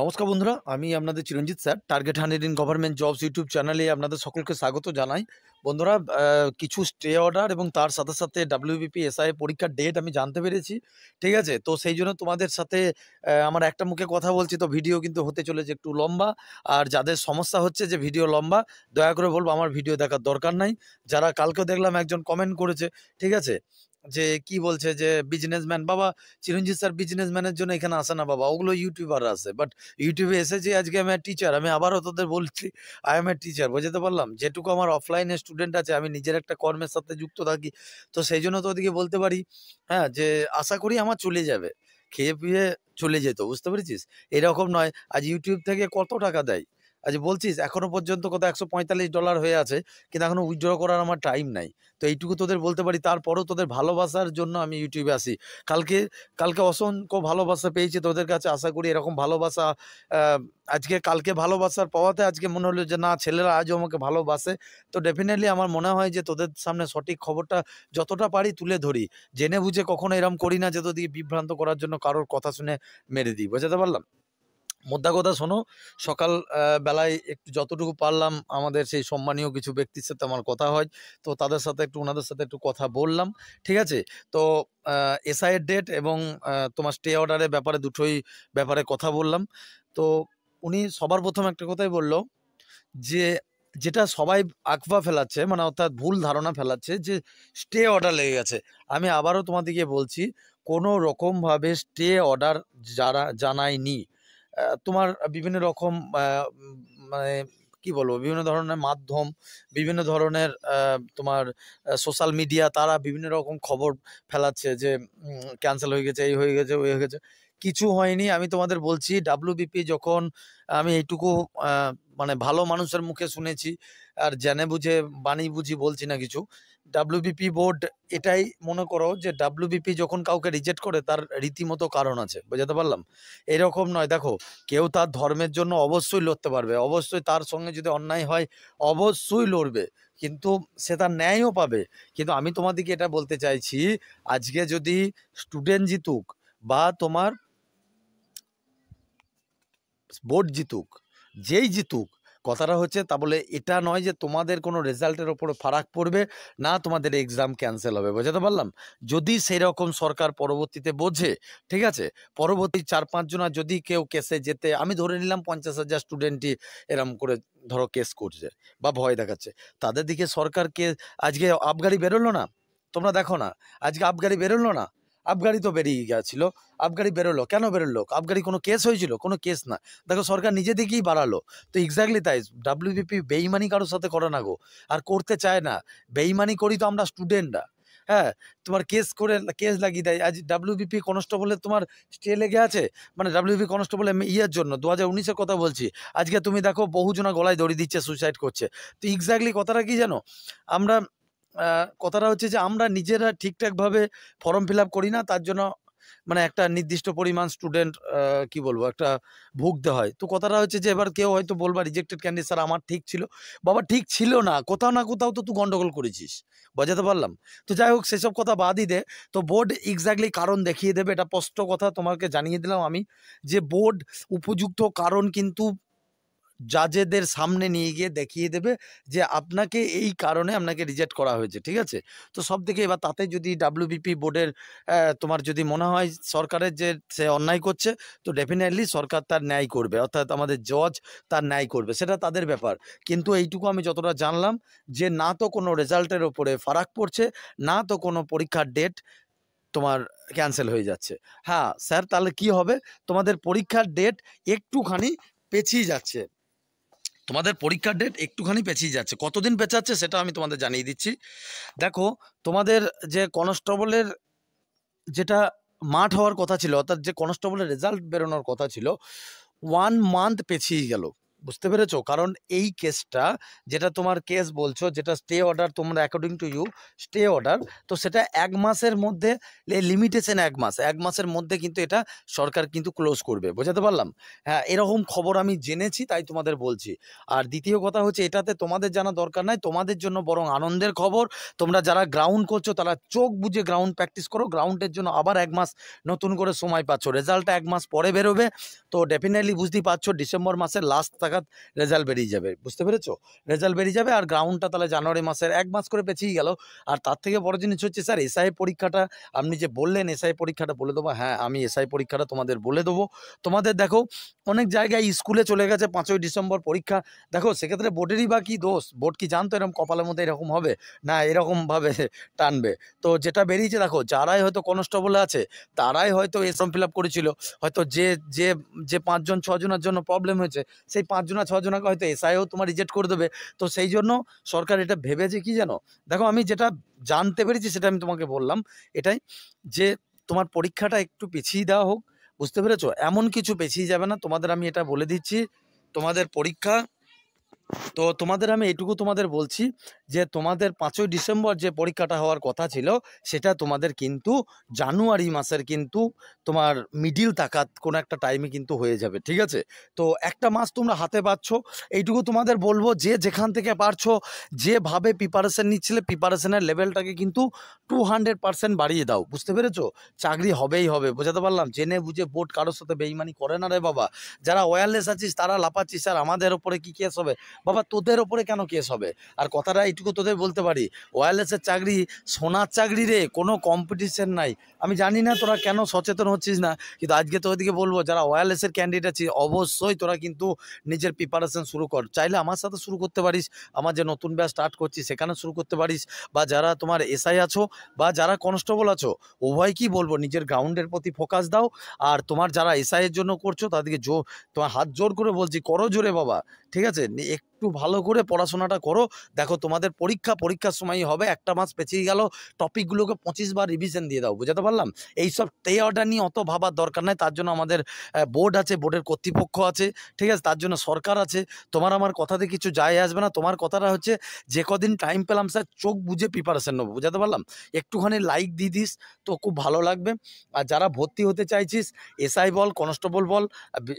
নমস্কার বন্ধুরা আমি আপনাদের Chiranjit sir target hundred in government jobs YouTube চ্যানেলে আপনাদের সকলকে স্বাগত জানাই বন্ধুরা কিছু স্টে অর্ডার এবং তার সাথে সাথে ডাব্লিউবিপি এসআই পরীক্ষার ডেট আমি জানতে পেরেছি ঠিক আছে তো সেই জন্য তোমাদের সাথে আমার একটা মুখে কথা বলছি তো ভিডিও কিন্তু হতে চলেছে একটু লম্বা আর যাদের সমস্যা হচ্ছে যে ভিডিও লম্বা দয়া করে বলবো আমার ভিডিও দেখার দরকার নাই যারা কালকেও দেখলাম একজন কমেন্ট করেছে ঠিক আছে যে কি বলছে যে বিজনেসম্যান বাবা চিরঞ্জিত স্যার বিজনেসম্যানের জন্য এখানে আসে না বাবা ওগুলো ইউটিউবার আসে বাট ইউটিউবে এসে যে আজকে আমি টিচার আমি আবারও তোদের বলছি আই এম এ টিচার বোঝাতে পারলাম যেটুকু আমার অফলাইনে স্টুডেন্ট আছে আমি নিজের একটা কর্মের সাথে যুক্ত থাকি তো সেই জন্য তো ওদিকে বলতে পারি হ্যাঁ যে আশা করি আমার চলে যাবে খেয়ে পিয়ে চলে যেত বুঝতে পেরেছিস এরকম নয় আজ ইউটিউব থেকে কত টাকা দেয় আজ বলছিস এখনও পর্যন্ত কত একশো পঁয়তাল্লিশ ডলার হয়ে আছে কিন্তু এখনো উইথড্র করার আমার টাইম নাই তো এইটুকু তোদের বলতে পারি তারপরও তোদের ভালোবাসার জন্য আমি ইউটিউবে আসি কালকে কালকে অসংখ্য ভালোবাসা পেয়েছি তোদের কাছে আশা করি এরকম ভালোবাসা আজকে কালকে ভালোবাসার পাওয়াতে আজকে মনে হলো যে না ছেলেরা আজও আমাকে ভালোবাসে তো ডেফিনেটলি আমার মনে হয় যে তোদের সামনে সঠিক খবরটা যতটা পারি তুলে ধরি জেনে বুঝে কখনো এরম করি না যে তোদিকে বিভ্রান্ত করার জন্য কারোর কথা শুনে মেরে দিই বোঝাতে পারলাম মোদ্দা কথা শোনো সকাল বেলায় একটু যতটুকু পারলাম আমাদের সেই সম্মানীয় কিছু ব্যক্তির সাথে আমার কথা হয় তো তাদের সাথে একটু ওনাদের সাথে একটু কথা বললাম ঠিক আছে তো এসআইয়ের ডেট এবং তোমার স্টে অর্ডারের ব্যাপারে দুটোই ব্যাপারে কথা বললাম তো উনি সবার প্রথম একটা কথাই বলল যে যেটা সবাই আঁকবা ফেলাচ্ছে মানে অর্থাৎ ভুল ধারণা ফেলাচ্ছে যে স্টে অর্ডার লেগে গেছে আমি আবারও তোমাদেরকে বলছি কোনো রকমভাবে স্টে অর্ডার যারা জানায়নি তোমার বিভিন্ন রকম মানে কি বলবো বিভিন্ন ধরনের মাধ্যম বিভিন্ন ধরনের তোমার সোশ্যাল মিডিয়া তারা বিভিন্ন রকম খবর ফেলাচ্ছে যে ক্যান্সেল হয়ে গেছে এই হয়ে গেছে ওই হয়ে গেছে কিছু হয়নি আমি তোমাদের বলছি ডাব্লিউবিপি যখন আমি এইটুকু মানে ভালো মানুষের মুখে শুনেছি আর জেনে বুঝে বাণী বুঝি বলছি না কিছু ডাব্লিউবিপি বোর্ড এটাই মনে করো যে ডাব্লিউবিপি যখন কাউকে রিজেক্ট করে তার রীতিমতো কারণ আছে বোঝাতে পারলাম এরকম নয় দেখো কেউ তার ধর্মের জন্য অবশ্যই লড়তে পারবে অবশ্যই তার সঙ্গে যদি অন্যায় হয় অবশ্যই লড়বে কিন্তু সে তার ন্যায়ও পাবে কিন্তু আমি তোমাদেরকে এটা বলতে চাইছি আজকে যদি স্টুডেন্ট জিতুক বা তোমার বোর্ড জিতুক যেই জিতুক কথাটা হচ্ছে তা বলে এটা নয় যে তোমাদের কোনো রেজাল্টের ওপরে ফারাক পড়বে না তোমাদের এক্সাম ক্যান্সেল হবে বোঝাতে পারলাম যদি সেই রকম সরকার পরবর্তীতে বোঝে ঠিক আছে পরবর্তী চার পাঁচজনা যদি কেউ কেসে যেতে আমি ধরে নিলাম পঞ্চাশ হাজার স্টুডেন্টই এরম করে ধরো কেস করছে বা ভয় দেখাচ্ছে তাদের দিকে সরকারকে আজকে আবগাড়ি বেরোলো না তোমরা দেখো না আজকে আবগাড়ি বেরোলো না আবগাড়ি তো বেরিয়ে গিয়েছিল আবগাড়ি বেরোলো কেন বেরোলো আবগাড়ি কোনো কেস হয়েছিল কোনো কেস না দেখো সরকার নিজে দিকেই বাড়ালো তো এক্স্যাক্টলি তাই ডাব্লিউবিপি বেইমানি কারোর সাথে করে না গো আর করতে চায় না বেইমানি করি তো আমরা স্টুডেন্টরা হ্যাঁ তোমার কেস করে কেস লাগিয়ে দেয় আজ ডাব্লিউবিপি কনস্টেবলের তোমার স্টে লেগে আছে মানে ডাব্লিউবি কনস্টেবল ইয়ের জন্য দু হাজার উনিশের কথা বলছি আজকে তুমি দেখো বহুজনা গলায় দড়ি দিচ্ছে সুইসাইড করছে তো এক্স্যাক্টলি কথাটা কি জানো আমরা কথাটা হচ্ছে যে আমরা নিজেরা ঠিকঠাকভাবে ফর্ম ফিল করি না তার জন্য মানে একটা নির্দিষ্ট পরিমাণ স্টুডেন্ট কি বলবো একটা ভুগতে হয় তো কথাটা হচ্ছে যে এবার কেউ হয়তো বলবা রিজেক্টেড ক্যান্ডিডেট স্যার আমার ঠিক ছিল বাবা ঠিক ছিল না কোথাও না কোথাও তো তুই গন্ডগোল করেছিস বোঝাতে পারলাম তো যাই হোক সেসব কথা বাদই দে তো বোর্ড এক্স্যাক্টলি কারণ দেখিয়ে দেবে এটা স্পষ্ট কথা তোমাকে জানিয়ে দিলাম আমি যে বোর্ড উপযুক্ত কারণ কিন্তু জাজেদের সামনে নিয়ে গিয়ে দেখিয়ে দেবে যে আপনাকে এই কারণে আপনাকে রিজেক্ট করা হয়েছে ঠিক আছে তো সব থেকে এবার তাতে যদি ডাব্লিউবিপি বোর্ডের তোমার যদি মনে হয় সরকারের যে সে অন্যায় করছে তো ডেফিনেটলি সরকার তার ন্যায় করবে অর্থাৎ আমাদের জজ তার ন্যায় করবে সেটা তাদের ব্যাপার কিন্তু এইটুকু আমি যতটা জানলাম যে না তো কোনো রেজাল্টের ওপরে ফারাক পড়ছে না তো কোনো পরীক্ষার ডেট তোমার ক্যান্সেল হয়ে যাচ্ছে হ্যাঁ স্যার তাহলে কি হবে তোমাদের পরীক্ষার ডেট একটুখানি পেছিয়ে যাচ্ছে তোমাদের পরীক্ষার ডেট একটুখানি পেঁচিয়ে যাচ্ছে কতদিন পেঁচাচ্ছে সেটা আমি তোমাদের জানিয়ে দিচ্ছি দেখো তোমাদের যে কনস্টেবলের যেটা মাঠ হওয়ার কথা ছিল অর্থাৎ যে কনস্টেবলের রেজাল্ট বেরোনোর কথা ছিল ওয়ান মান্থ পেছিয়ে গেল বুঝতে পেরেছো কারণ এই কেসটা যেটা তোমার কেস বলছো যেটা স্টে অর্ডার তোমরা according to you stay order তো সেটা এক মাসের মধ্যে লিমিটেশন এক মাস এক মাসের মধ্যে কিন্তু এটা সরকার কিন্তু ক্লোজ করবে বোঝাতে পারলাম হ্যাঁ এরকম খবর আমি জেনেছি তাই তোমাদের বলছি আর দ্বিতীয় কথা হচ্ছে এটাতে তোমাদের জানা দরকার নাই তোমাদের জন্য বরং আনন্দের খবর তোমরা যারা গ্রাউন্ড করছো তারা চোখ বুঝে গ্রাউন্ড প্র্যাকটিস করো গ্রাউন্ডের জন্য আবার এক মাস নতুন করে সময় পাচ্ছ রেজাল্টটা এক মাস পরে বেরোবে তো ডেফিনেটলি বুঝতেই পারছো ডিসেম্বর মাসের লাস্ট থাকা নাগাদ রেজাল্ট বেরিয়ে যাবে বুঝতে পেরেছো রেজাল্ট বেরিয়ে যাবে আর গ্রাউন্ডটা তাহলে জানুয়ারি মাসের এক মাস করে পেছিয়ে গেল আর তার থেকে বড় জিনিস হচ্ছে স্যার এসআই পরীক্ষাটা আপনি যে বললেন এসআই পরীক্ষাটা বলে দেবো হ্যাঁ আমি এসআই পরীক্ষাটা তোমাদের বলে দেবো তোমাদের দেখো অনেক জায়গায় স্কুলে চলে গেছে পাঁচই ডিসেম্বর পরীক্ষা দেখো সেক্ষেত্রে বোর্ডেরই বা কী দোষ বোর্ড কি জানতো এরকম কপালের মধ্যে এরকম হবে না এরকমভাবে টানবে তো যেটা বেরিয়েছে দেখো যারাই হয়তো কনস্টেবল আছে তারাই হয়তো এই ফর্ম ফিল আপ করেছিল হয়তো যে যে যে পাঁচজন ছজনের জন্য প্রবলেম হয়েছে সেই পাঁচজনা ছজনাকে হয়তো এসআইও তোমার রিজেক্ট করে দেবে তো সেই জন্য সরকার এটা ভেবেছে কি জানো দেখো আমি যেটা জানতে পেরেছি সেটা আমি তোমাকে বললাম এটাই যে তোমার পরীক্ষাটা একটু পিছিয়ে দেওয়া হোক বুঝতে পেরেছ এমন কিছু পেছিয়ে যাবে না তোমাদের আমি এটা বলে দিচ্ছি তোমাদের পরীক্ষা তো তোমাদের আমি এটুকু তোমাদের বলছি যে তোমাদের পাঁচই ডিসেম্বর যে পরীক্ষাটা হওয়ার কথা ছিল সেটা তোমাদের কিন্তু জানুয়ারি মাসের কিন্তু তোমার মিডিল তাকাত কোনো একটা টাইমে কিন্তু হয়ে যাবে ঠিক আছে তো একটা মাস তোমরা হাতে পাচ্ছ এইটুকু তোমাদের বলবো যে যেখান থেকে পারছো যেভাবে প্রিপারেশান নিচ্ছিলে প্রিপারেশানের লেভেলটাকে কিন্তু টু হান্ড্রেড বাড়িয়ে দাও বুঝতে পেরেছো চাকরি হবেই হবে বোঝাতে পারলাম জেনে বুঝে বোর্ড কারোর সাথে বেইমানি করে না রে বাবা যারা ওয়্যারলেস আছিস তারা লাপাচ্ছিস আর আমাদের ওপরে কী কেস হবে বাবা তোদের ওপরে কেন কেস হবে আর কথাটা এইটুকু তোদের বলতে পারি ওয়্যারলেসের চাকরি সোনার চাকরি রে কোনো কম্পিটিশন নাই আমি জানি না তোরা কেন সচেতন হচ্ছিস না কিন্তু আজকে তোদেরকে বলবো যারা ওয়্যারলেসের ক্যান্ডিডেট আছিস অবশ্যই তোরা কিন্তু নিজের প্রিপারেশন শুরু কর চাইলে আমার সাথে শুরু করতে পারিস আমার যে নতুন ব্যাস স্টার্ট করছি সেখানে শুরু করতে পারিস বা যারা তোমার এসআই আছো বা যারা কনস্টেবল আছো উভয় কি বলবো নিজের গ্রাউন্ডের প্রতি ফোকাস দাও আর তোমার যারা এসআইয়ের জন্য করছো তাদেরকে জোর তোমার হাত জোর করে বলছি করো জোরে বাবা ঠিক আছে একটু ভালো করে পড়াশোনাটা করো দেখো তোমাদের পরীক্ষা পরীক্ষার সময় হবে একটা মাস পেছিয়ে গেল টপিকগুলোকে পঁচিশ বার রিভিশন দিয়ে দাও বুঝাতে পারলাম এইসব টে অর্ডার নিয়ে অত ভাবার দরকার নাই তার জন্য আমাদের বোর্ড আছে বোর্ডের কর্তৃপক্ষ আছে ঠিক আছে তার জন্য সরকার আছে তোমার আমার কথাতে কিছু যায় আসবে না তোমার কথাটা হচ্ছে যে কদিন টাইম পেলাম স্যার চোখ বুঝে প্রিপারেশান নেবো বুঝাতে পারলাম একটুখানি লাইক দিয়ে দিস তো খুব ভালো লাগবে আর যারা ভর্তি হতে চাইছিস এসআই বল কনস্টেবল বল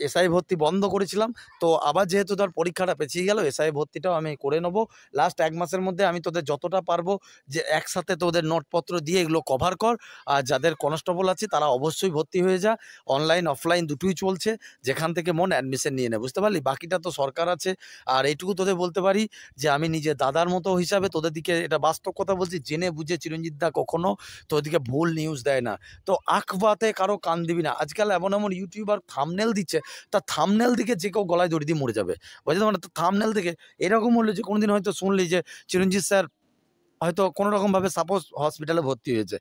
এসআই ভর্তি বন্ধ করেছিলাম তো আবার যেহেতু ধর পরীক্ষাটা পেছিয়ে গেল এসআই ভর্তিটাও আমি করে নেবো লাস্ট এক মাসের মধ্যে আমি তোদের যতটা পারবো যে একসাথে তোদের নোটপত্র দিয়ে এগুলো কভার কর আর যাদের কনস্টেবল আছে তারা অবশ্যই ভর্তি হয়ে যা অনলাইন অফলাইন দুটোই চলছে যেখান থেকে মন অ্যাডমিশন নিয়ে নেয় বুঝতে পারলি বাকিটা তো সরকার আছে আর এইটুকু তোদের বলতে পারি যে আমি নিজে দাদার মতো হিসাবে তোদের দিকে এটা বাস্তব কথা বলছি জেনে বুঝে চিরঞ্জিত দা কখনো তোদেরকে ভুল নিউজ দেয় না তো আখবাতে কারো কান দিবি না আজকাল এমন এমন ইউটিউবার থামনেল দিচ্ছে তা থামনেল দিকে যে কেউ গলায় দড়ি দিয়ে মরে যাবে বুঝলি মানে থামনেল থেকে এরকম হলো যে কোনোদিন হয়তো শুনলি যে চিরঞ্জিত স্যার হয়তো কোনোরকমভাবে সাপোজ হসপিটালে ভর্তি হয়েছে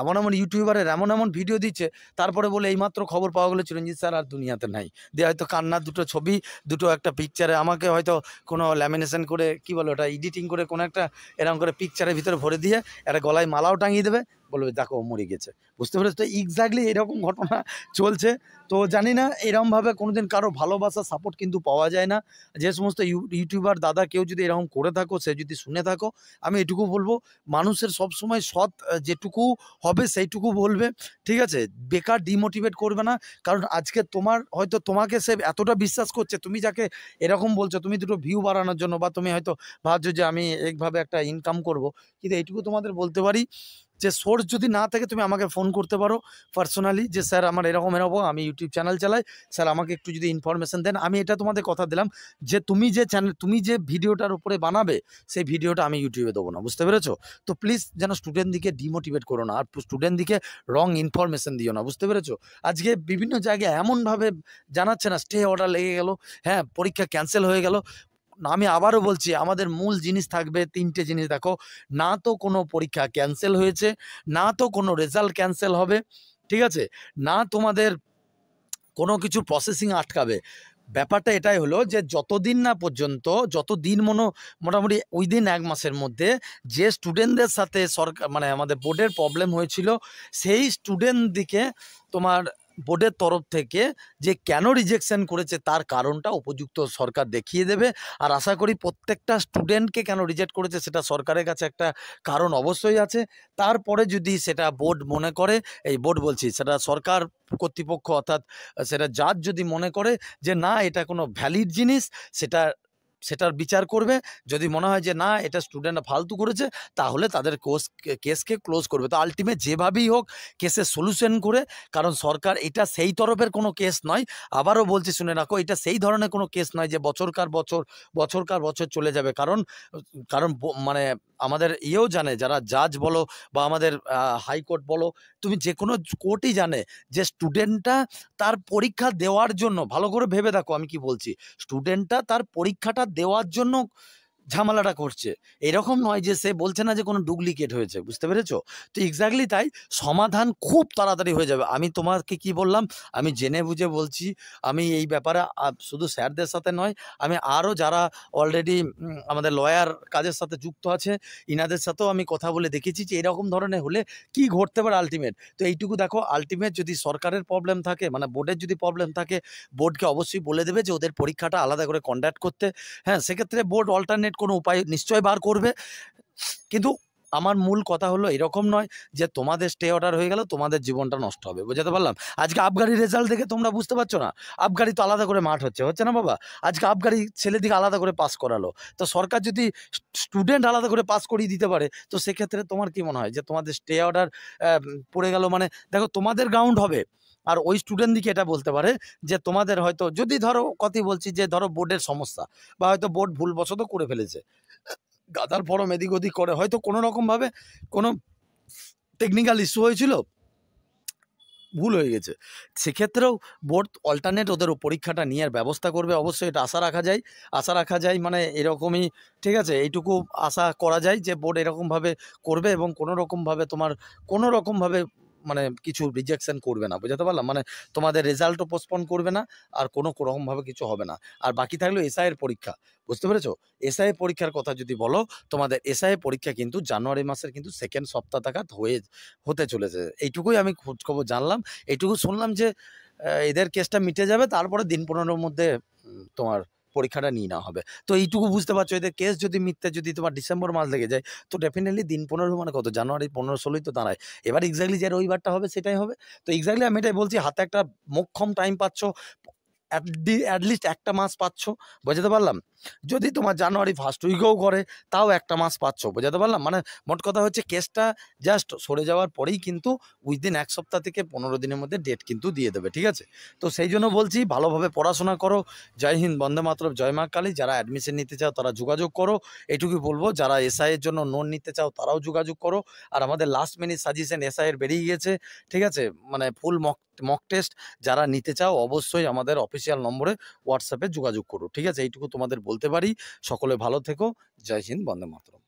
এমন এমন ইউটিউবারের এমন এমন ভিডিও দিচ্ছে তারপরে বলে এইমাত্র খবর পাওয়া গেলো চিরঞ্জিত স্যার আর দুনিয়াতে নাই দিয়ে হয়তো কান্নার দুটো ছবি দুটো একটা পিকচারে আমাকে হয়তো কোনো ল্যামিনেশন করে কি বলো ওটা এডিটিং করে কোনো একটা এরকম করে পিকচারের ভিতরে ভরে দিয়ে একটা গলায় মালাও টাঙিয়ে দেবে বলবে দেখো মরে গেছে বুঝতে পেরেছো তো এক্স্যাক্টলি এরকম ঘটনা চলছে তো জানি না এরমভাবে দিন কারো ভালোবাসা সাপোর্ট কিন্তু পাওয়া যায় না যে সমস্ত ইউটিউবার দাদা কেউ যদি এরকম করে থাকো সে যদি শুনে থাকো আমি এটুকু বলবো মানুষের সবসময় সৎ যেটুকু হবে সেইটুকু বলবে ঠিক আছে বেকার ডিমোটিভেট করবে না কারণ আজকে তোমার হয়তো তোমাকে সে এতটা বিশ্বাস করছে তুমি যাকে এরকম বলছো তুমি দুটো ভিউ বাড়ানোর জন্য বা তুমি হয়তো ভাবছো যে আমি একভাবে একটা ইনকাম করব কিন্তু এইটুকু তোমাদের বলতে পারি যে সোর্স যদি না থাকে তুমি আমাকে ফোন করতে পারো পার্সোনালি যে স্যার আমার এরকম এরকম আমি ইউটিউব চ্যানেল চালাই স্যার আমাকে একটু যদি ইনফরমেশান দেন আমি এটা তোমাদের কথা দিলাম যে তুমি যে চ্যানেল তুমি যে ভিডিওটার উপরে বানাবে সেই ভিডিওটা আমি ইউটিউবে দেবো না বুঝতে পেরেছো তো প্লিজ যেন স্টুডেন্টদিকে ডিমোটিভেট করো না আর স্টুডেন্টদিকে রং ইনফরমেশান দিও না বুঝতে পেরেছো আজকে বিভিন্ন জায়গায় এমনভাবে জানাচ্ছে না স্টে অর্ডার লেগে গেল হ্যাঁ পরীক্ষা ক্যান্সেল হয়ে গেল আমি আবারও বলছি আমাদের মূল জিনিস থাকবে তিনটে জিনিস দেখো না তো কোনো পরীক্ষা ক্যান্সেল হয়েছে না তো কোনো রেজাল্ট ক্যান্সেল হবে ঠিক আছে না তোমাদের কোনো কিছু প্রসেসিং আটকাবে ব্যাপারটা এটাই হলো যে যতদিন না পর্যন্ত যত দিন মনো মোটামুটি ওই দিন এক মাসের মধ্যে যে স্টুডেন্টদের সাথে সরকার মানে আমাদের বোর্ডের প্রবলেম হয়েছিল সেই স্টুডেন্ট দিকে তোমার বোর্ডের তরফ থেকে যে কেন রিজেকশন করেছে তার কারণটা উপযুক্ত সরকার দেখিয়ে দেবে আর আশা করি প্রত্যেকটা স্টুডেন্টকে কেন রিজেক্ট করেছে সেটা সরকারের কাছে একটা কারণ অবশ্যই আছে তারপরে যদি সেটা বোর্ড মনে করে এই বোর্ড বলছি সেটা সরকার কর্তৃপক্ষ অর্থাৎ সেটা জাজ যদি মনে করে যে না এটা কোনো ভ্যালিড জিনিস সেটা সেটার বিচার করবে যদি মনে হয় যে না এটা স্টুডেন্টরা ফালতু করেছে তাহলে তাদের কোর্স কেসকে ক্লোজ করবে তো আলটিমেট যেভাবেই হোক কেসের সলিউশন করে কারণ সরকার এটা সেই তরফের কোনো কেস নয় আবারও বলছি শুনে রাখো এটা সেই ধরনের কোনো কেস নয় যে বছরকার বছর বছরকার বছর চলে যাবে কারণ কারণ মানে আমাদের ইয়েও জানে যারা জাজ বলো বা আমাদের হাইকোর্ট বলো তুমি যে কোনো কোর্টই জানে যে স্টুডেন্টটা তার পরীক্ষা দেওয়ার জন্য ভালো করে ভেবে দেখো আমি কি বলছি স্টুডেন্টটা তার পরীক্ষাটা দেওয়ার জন্য ঝামেলাটা করছে এরকম নয় যে সে বলছে না যে কোনো ডুপ্লিকেট হয়েছে বুঝতে পেরেছ তো এক্স্যাক্টলি তাই সমাধান খুব তাড়াতাড়ি হয়ে যাবে আমি তোমাকে কি বললাম আমি জেনে বুঝে বলছি আমি এই ব্যাপারে শুধু স্যারদের সাথে নয় আমি আরও যারা অলরেডি আমাদের লয়ার কাজের সাথে যুক্ত আছে ইনাদের সাথেও আমি কথা বলে দেখেছি যে এরকম ধরনের হলে কি ঘটতে পারে আলটিমেট তো এইটুকু দেখো আলটিমেট যদি সরকারের প্রবলেম থাকে মানে বোর্ডের যদি প্রবলেম থাকে বোর্ডকে অবশ্যই বলে দেবে যে ওদের পরীক্ষাটা আলাদা করে কন্ডাক্ট করতে হ্যাঁ সেক্ষেত্রে বোর্ড অল্টারনেট কোনো উপায় নিশ্চয় বার করবে কিন্তু আমার মূল কথা হলো এরকম নয় যে তোমাদের স্টে অর্ডার হয়ে গেল তোমাদের জীবনটা নষ্ট হবে বোঝাতে পারলাম আজকে আবগাড়ির রেজাল্ট দেখে তোমরা বুঝতে পারছো না আবগাড়ি তো আলাদা করে মাঠ হচ্ছে হচ্ছে না বাবা আজকে আবগাড়ি দিকে আলাদা করে পাস করালো তো সরকার যদি স্টুডেন্ট আলাদা করে পাস করিয়ে দিতে পারে তো সেক্ষেত্রে তোমার কি মনে হয় যে তোমাদের স্টে অর্ডার পড়ে গেল মানে দেখো তোমাদের গ্রাউন্ড হবে আর ওই স্টুডেন্টদিকে এটা বলতে পারে যে তোমাদের হয়তো যদি ধরো কথাই বলছি যে ধরো বোর্ডের সমস্যা বা হয়তো বোর্ড ভুলবশত করে ফেলেছে গাদার ফরম এদিক ওদিক করে হয়তো কোনো রকমভাবে কোনো টেকনিক্যাল ইস্যু হয়েছিল ভুল হয়ে গেছে সেক্ষেত্রেও বোর্ড অল্টারনেট ওদের পরীক্ষাটা নেওয়ার ব্যবস্থা করবে অবশ্যই এটা আশা রাখা যায় আশা রাখা যায় মানে এরকমই ঠিক আছে এইটুকু আশা করা যায় যে বোর্ড এরকমভাবে করবে এবং কোনো রকমভাবে তোমার কোনো রকমভাবে মানে কিছু রিজেকশন করবে না বুঝতে পারলাম মানে তোমাদের রেজাল্টও পোস্টপন করবে না আর কোনো রকমভাবে কিছু হবে না আর বাকি থাকলো এসআইয়ের পরীক্ষা বুঝতে পেরেছো এসআই পরীক্ষার কথা যদি বলো তোমাদের এসআই পরীক্ষা কিন্তু জানুয়ারি মাসের কিন্তু সেকেন্ড সপ্তাহ থাকাত হয়ে হতে চলেছে এইটুকুই আমি খোঁজখবর জানলাম এইটুকু শুনলাম যে এদের কেসটা মিটে যাবে তারপরে দিন পনেরোর মধ্যে তোমার পরীক্ষাটা নিয়ে নেওয়া হবে তো এইটুকু বুঝতে পারছো এদের কেস যদি মিথ্যা যদি তোমার ডিসেম্বর মাস লেগে যায় তো ডেফিনেটলি দিন পনেরো মানে কত জানুয়ারি পনেরো ষোলোই তো দাঁড়ায় এবার এক্স্যাক্টলি যে রবিবারটা হবে সেটাই হবে তো এক্স্যাক্টলি আমি এটাই বলছি হাতে একটা মোক্ষম টাইম পাচ্ছ অ্যাটলিস্ট একটা মাস পাচ্ছ বোঝাতে পারলাম যদি তোমার জানুয়ারি ফার্স্ট উইকেও করে তাও একটা মাস পাচ্ছ বোঝাতে পারলাম মানে মোট কথা হচ্ছে কেসটা জাস্ট সরে যাওয়ার পরেই কিন্তু উইদিন এক সপ্তাহ থেকে পনেরো দিনের মধ্যে ডেট কিন্তু দিয়ে দেবে ঠিক আছে তো সেই জন্য বলছি ভালোভাবে পড়াশোনা করো জয় হিন্দ বন্দে মাতরব জয় মা কালী যারা অ্যাডমিশন নিতে চাও তারা যোগাযোগ করো এটুকুই বলবো যারা এসআইয়ের জন্য নোন নিতে চাও তারাও যোগাযোগ করো আর আমাদের লাস্ট মিনিট সাজেশন এসআইয়ের বেরিয়ে গিয়েছে ঠিক আছে মানে ফুল মক মক টেস্ট যারা নিতে চাও অবশ্যই আমাদের অফিস অফিসিয়াল নম্বরে হোয়াটসঅ্যাপে যোগাযোগ করো ঠিক আছে এইটুকু তোমাদের বলতে পারি সকলে ভালো থেকো জয় হিন্দ বন্দে মাতরম